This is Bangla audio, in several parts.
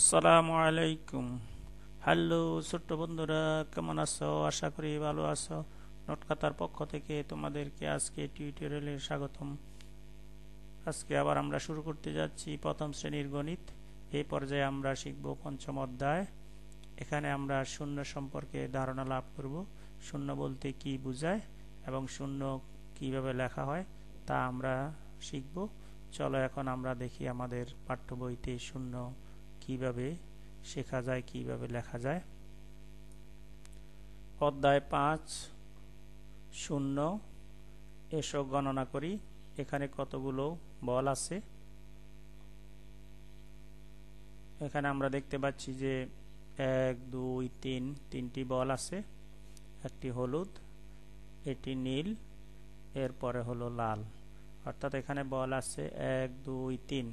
আসসালামু আলাইকুম হ্যালো ছোট্ট বন্ধুরা কেমন আছো আশা করি ভালো আছো নটকাতার পক্ষ থেকে তোমাদেরকে আজকে টিউটোরিয়ালে স্বাগতম আজকে আবার আমরা শুরু করতে যাচ্ছি প্রথম শ্রেণীর গণিত এই পর্যায়ে আমরা শিখব পঞ্চম অধ্যায় এখানে আমরা শূন্য সম্পর্কে ধারণা লাভ করব শূন্য বলতে কি বোঝায় এবং শূন্য কিভাবে লেখা হয় তা আমরা শিখব চলো এখন আমরা দেখি আমাদের পাঠ্য বইতে শূন্য কিভাবে শেখা যায় কিভাবে লেখা যায় অধ্যায় পাঁচ শূন্য এসব গণনা করি এখানে কতগুলো বল আছে এখানে আমরা দেখতে পাচ্ছি যে এক দুই তিন তিনটি বল আছে একটি হলুদ এটি নীল এরপরে হলো লাল অর্থাৎ এখানে বল আছে এক দুই তিন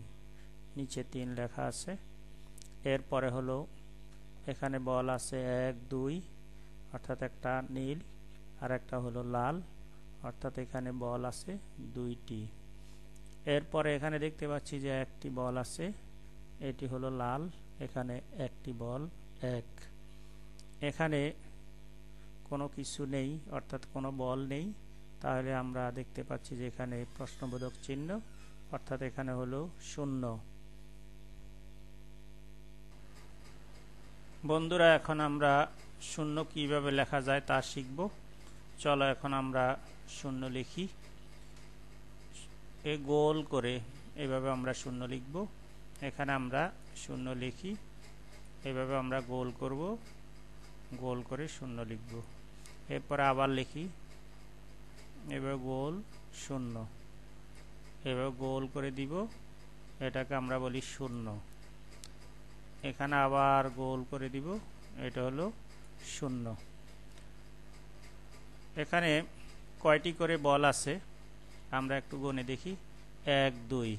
নিচে তিন লেখা আছে এরপরে হলো এখানে বল আছে এক দুই অর্থাৎ একটা নীল আর একটা হলো লাল অর্থাৎ এখানে বল আছে দুইটি এরপরে এখানে দেখতে পাচ্ছি যে একটি বল আছে এটি হলো লাল এখানে একটি বল এক এখানে কোনো কিছু নেই অর্থাৎ কোনো বল নেই তাহলে আমরা দেখতে পাচ্ছি যে এখানে প্রশ্নবোধক চিহ্ন অর্থাৎ এখানে হলো শূন্য বন্ধুরা এখন আমরা শূন্য কিভাবে লেখা যায় তা শিখব চলো এখন আমরা শূন্য লিখি এ গোল করে এভাবে আমরা শূন্য লিখব এখানে আমরা শূন্য লিখি এভাবে আমরা গোল করব গোল করে শূন্য লিখব এরপরে আবার লিখি এবার গোল শূন্য এভাবে গোল করে দিব এটাকে আমরা বলি শূন্য এখানে আবার গোল করে দিব এটা হলো শূন্য এখানে কয়টি করে বল আছে আমরা একটু গনে দেখি এক দুই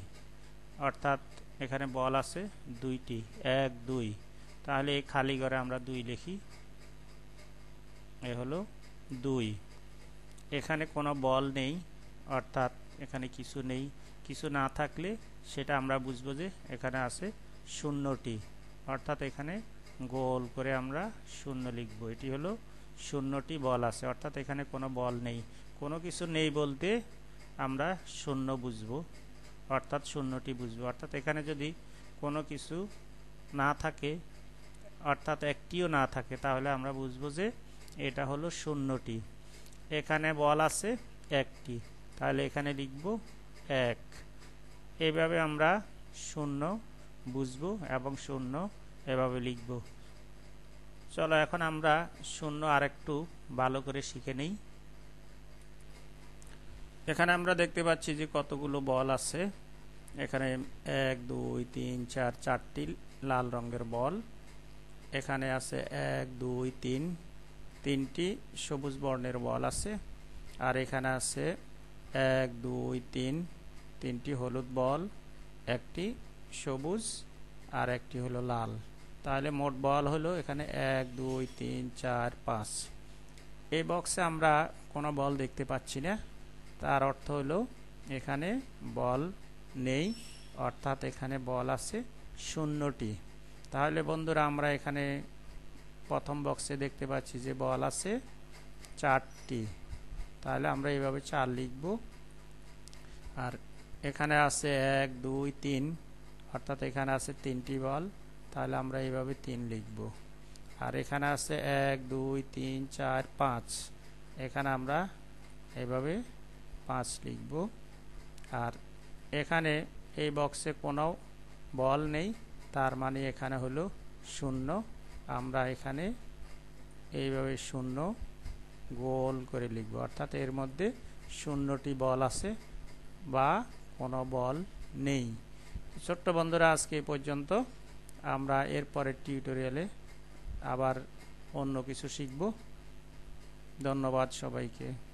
অর্থাৎ এখানে বল আছে দুইটি এক দুই তাহলে এই খালি ঘরে আমরা দুই লিখি এ হলো দুই এখানে কোনো বল নেই অর্থাৎ এখানে কিছু নেই কিছু না থাকলে সেটা আমরা বুঝবো যে এখানে আছে শূন্যটি অর্থাৎ এখানে গোল করে আমরা শূন্য লিখব এটি হলো শূন্যটি বল আছে অর্থাৎ এখানে কোনো বল নেই কোনো কিছু নেই বলতে আমরা শূন্য বুঝব অর্থাৎ শূন্যটি বুঝব অর্থাৎ এখানে যদি কোনো কিছু না থাকে অর্থাৎ একটিও না থাকে তাহলে আমরা বুঝব যে এটা হলো শূন্যটি এখানে বল আছে একটি তাহলে এখানে লিখব এক এভাবে আমরা শূন্য বুঝব এবং শূন্য এভাবে লিখব চলো এখন আমরা শূন্য আরেকটু ভালো করে শিখে নিই এখানে আমরা দেখতে পাচ্ছি যে কতগুলো বল আছে এখানে এক দুই তিন চার চারটি লাল রঙের বল এখানে আছে এক দুই তিন তিনটি সবুজ বর্ণের বল আছে আর এখানে আছে এক দুই তিন তিনটি হলুদ বল একটি সবুজ আর একটি হলো লাল তাহলে মোট বল হলো এখানে এক দুই তিন চার পাঁচ এই বক্সে আমরা কোনো বল দেখতে পাচ্ছি না তার অর্থ হলো এখানে বল নেই অর্থাৎ এখানে বল আছে শূন্যটি তাহলে বন্ধুরা আমরা এখানে প্রথম বক্সে দেখতে পাচ্ছি যে বল আছে চারটি তাহলে আমরা এইভাবে চার লিখব আর এখানে আছে এক দুই তিন অর্থাৎ এখানে আছে তিনটি বল তাহলে আমরা এইভাবে তিন লিখব আর এখানে আছে এক দুই তিন চার পাঁচ এখানে আমরা এইভাবে পাঁচ লিখব আর এখানে এই বক্সে কোনো বল নেই তার মানে এখানে হলো শূন্য আমরা এখানে এইভাবে শূন্য গোল করে লিখব অর্থাৎ এর মধ্যে শূন্যটি বল আছে বা কোনো বল নেই ছোট্ট বন্ধুরা আজকে পর্যন্ত আমরা এর পরের টিউটোরিয়ালে আবার অন্য কিছু শিখব ধন্যবাদ সবাইকে